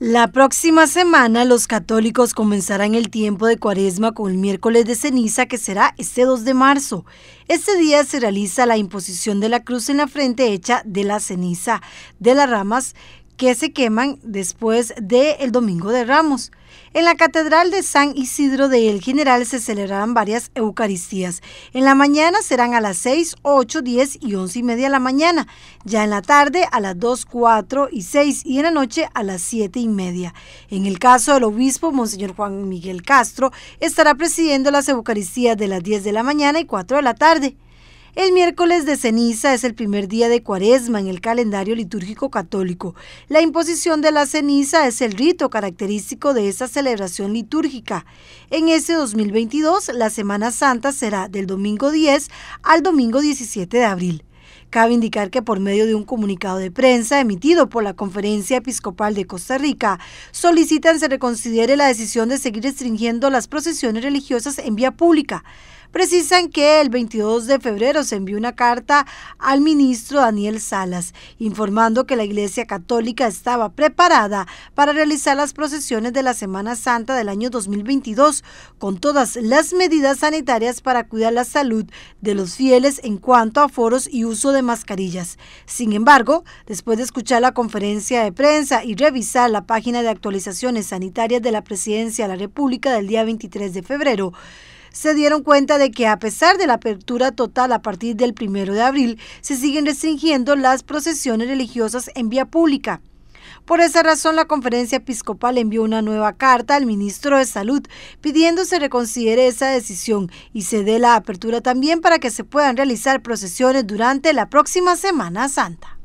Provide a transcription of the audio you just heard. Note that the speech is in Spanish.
La próxima semana los católicos comenzarán el tiempo de cuaresma con el miércoles de ceniza que será este 2 de marzo. Este día se realiza la imposición de la cruz en la frente hecha de la ceniza de las ramas que se queman después del Domingo de Ramos. En la Catedral de San Isidro de El General se celebrarán varias Eucaristías. En la mañana serán a las 6, 8, 10 y 11 y media de la mañana. Ya en la tarde a las 2, 4 y 6 y en la noche a las 7 y media. En el caso del obispo, Monseñor Juan Miguel Castro, estará presidiendo las Eucaristías de las 10 de la mañana y 4 de la tarde. El miércoles de ceniza es el primer día de cuaresma en el calendario litúrgico católico. La imposición de la ceniza es el rito característico de esta celebración litúrgica. En ese 2022, la Semana Santa será del domingo 10 al domingo 17 de abril. Cabe indicar que por medio de un comunicado de prensa emitido por la Conferencia Episcopal de Costa Rica, solicitan se reconsidere la decisión de seguir restringiendo las procesiones religiosas en vía pública precisan que el 22 de febrero se envió una carta al ministro Daniel Salas informando que la Iglesia Católica estaba preparada para realizar las procesiones de la Semana Santa del año 2022 con todas las medidas sanitarias para cuidar la salud de los fieles en cuanto a foros y uso de mascarillas. Sin embargo, después de escuchar la conferencia de prensa y revisar la página de actualizaciones sanitarias de la Presidencia de la República del día 23 de febrero, se dieron cuenta de que a pesar de la apertura total a partir del primero de abril, se siguen restringiendo las procesiones religiosas en vía pública. Por esa razón, la conferencia episcopal envió una nueva carta al ministro de Salud pidiendo se reconsidere esa decisión y se dé la apertura también para que se puedan realizar procesiones durante la próxima Semana Santa.